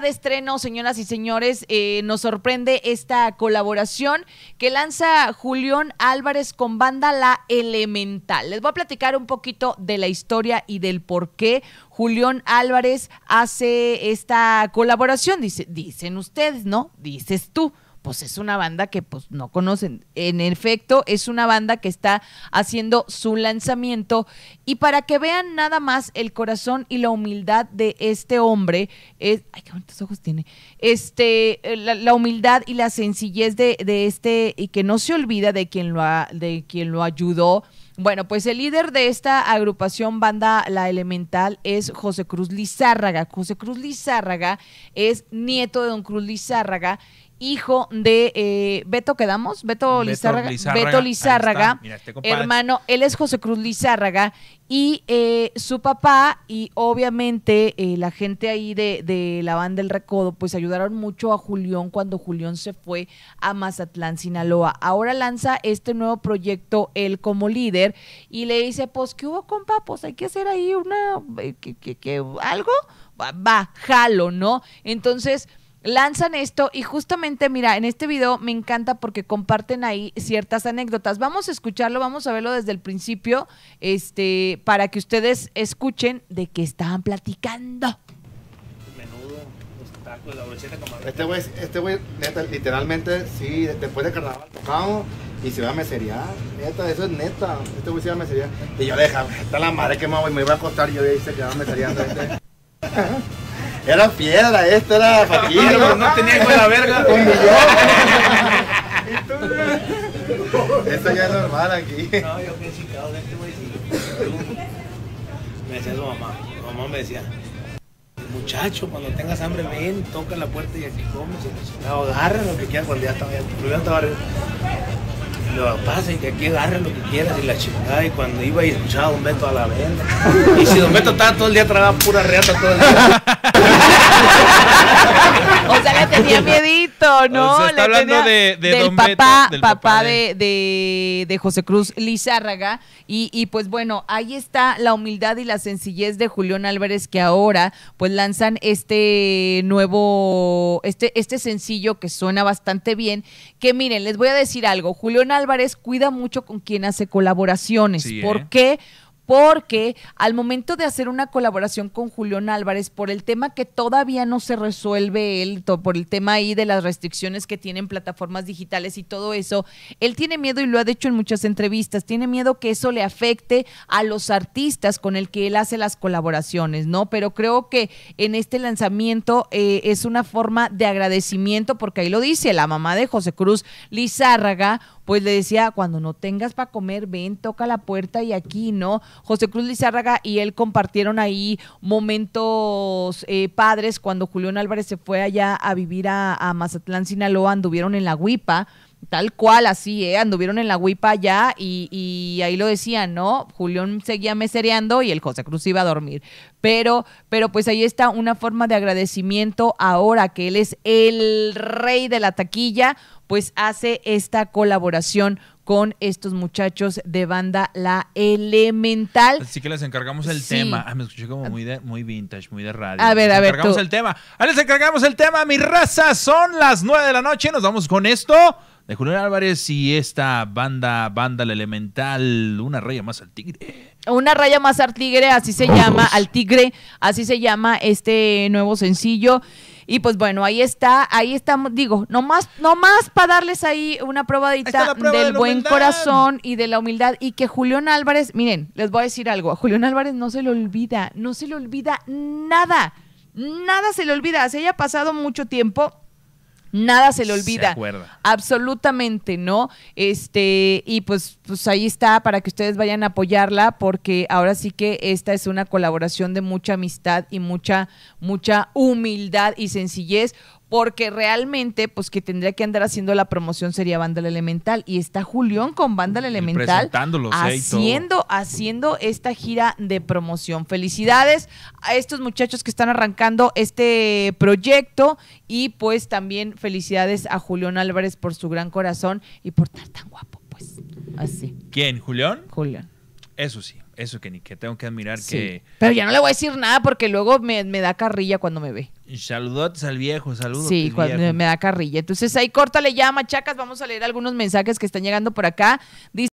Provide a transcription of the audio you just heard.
de estreno, señoras y señores. Eh, nos sorprende esta colaboración que lanza Julián Álvarez con banda La Elemental. Les voy a platicar un poquito de la historia y del por qué Julián Álvarez hace esta colaboración. Dice, dicen ustedes, ¿no? Dices tú pues es una banda que pues no conocen. En efecto, es una banda que está haciendo su lanzamiento y para que vean nada más el corazón y la humildad de este hombre, es, ay, qué bonitos ojos tiene, este, eh, la, humildad y la sencillez de, de, este y que no se olvida de quien lo, ha, de quien lo ayudó. Bueno, pues el líder de esta agrupación banda La Elemental es José Cruz Lizárraga. José Cruz Lizárraga es nieto de don Cruz Lizárraga hijo de eh, Beto Quedamos, Beto, Beto Lizárraga, Beto Lizárraga este hermano, él es José Cruz Lizárraga y eh, su papá y obviamente eh, la gente ahí de, la banda del Recodo pues ayudaron mucho a Julián cuando Julián se fue a Mazatlán, Sinaloa. Ahora lanza este nuevo proyecto él como líder y le dice pues ¿qué hubo compa? Pues hay que hacer ahí una, que, que, que algo, va, va, jalo, ¿no? Entonces lanzan esto y justamente, mira, en este video me encanta porque comparten ahí ciertas anécdotas. Vamos a escucharlo, vamos a verlo desde el principio, este, para que ustedes escuchen de qué estaban platicando. Menudo, los tacos, la como. Este güey, este güey, neta, literalmente, sí, después de carnaval tocamos y se va a mesería, neta, eso es neta, este güey se va a mesería. Y yo, deja, ah, está la madre que me voy, me iba a acostar y yo hice se quedaba meseriando Era piedra, esto era faquillo. No, no tenía con la verga. Un millón. esto ya es normal aquí. No, yo que chicado de este güey Me decía su mamá. mamá me decía, muchacho, cuando tengas hambre, ven, toca la puerta y aquí comes. agarra lo que quieras cuando ya estaba, ya estaba arriba. Lo pasa y que aquí agarra lo que quieras y la chingada. Y cuando iba y escuchaba a Don Beto a la venda. Y si Don Beto estaba todo el día tragaba pura reata todo el día. tenía miedito, ¿no? le está hablando de, don papá, papá, de... José Cruz Lizárraga. Y, pues bueno, ahí está la humildad y la sencillez de Julián Álvarez que ahora pues lanzan este nuevo, este, este sencillo que suena bastante bien. Que miren, les voy a decir algo, Julián Álvarez cuida mucho con quien hace colaboraciones. ¿Por ¿eh? qué? porque al momento de hacer una colaboración con Julián Álvarez, por el tema que todavía no se resuelve él, por el tema ahí de las restricciones que tienen plataformas digitales y todo eso, él tiene miedo y lo ha dicho en muchas entrevistas, tiene miedo que eso le afecte a los artistas con el que él hace las colaboraciones, ¿no? Pero creo que en este lanzamiento eh, es una forma de agradecimiento, porque ahí lo dice la mamá de José Cruz Lizárraga, pues le decía, cuando no tengas para comer, ven, toca la puerta y aquí, ¿no? José Cruz Lizárraga y él compartieron ahí momentos eh, padres cuando Julián Álvarez se fue allá a vivir a, Mazatlán, Sinaloa, anduvieron en la Huipa. Tal cual, así, ¿eh? Anduvieron en la huipa allá y, ahí lo decían, ¿no? Julián seguía mesereando y el José Cruz iba a dormir. Pero, pero pues ahí está una forma de agradecimiento ahora que él es el rey de la taquilla, pues hace esta colaboración con estos muchachos de banda La Elemental. Así que les encargamos el tema. Ah, me escuché como muy, muy vintage, muy de radio. A ver, a ver. Encargamos el tema. Ah, les encargamos el tema, mi raza. Son las nueve de la noche. Nos vamos con esto de Julián Álvarez y esta banda, banda La Elemental. Una raya más al tigre. Una raya más al tigre, así se llama, al tigre, así se llama este nuevo sencillo. Y pues bueno, ahí está, ahí estamos, digo, nomás, nomás para darles ahí una probadita del buen corazón y de la humildad. Y que Julián Álvarez, miren, les voy a decir algo, a Julián Álvarez no se le olvida, no se le olvida nada, nada se le olvida, se haya pasado mucho tiempo Nada se le olvida. Absolutamente, ¿no? Este, y pues, pues ahí está para que ustedes vayan a apoyarla, porque ahora sí que esta es una colaboración de mucha amistad y mucha, mucha humildad y sencillez, porque realmente, pues que tendría que andar haciendo la promoción sería banda Elemental. Y está Julián con banda Elemental haciendo, haciendo esta gira de promoción. Felicidades a estos muchachos que están arrancando este proyecto. Y pues también felicidades a Julián Álvarez por su gran corazón y por estar tan guapo, pues. Así. ¿Quién? ¿Julián? Julián. Eso sí, eso que ni que tengo que admirar que. Pero ya no le voy a decir nada porque luego me da carrilla cuando me ve. Saludos al viejo, saludos. Sí, pues, me da carrilla. Entonces ahí le ya, machacas. Vamos a leer algunos mensajes que están llegando por acá. Dice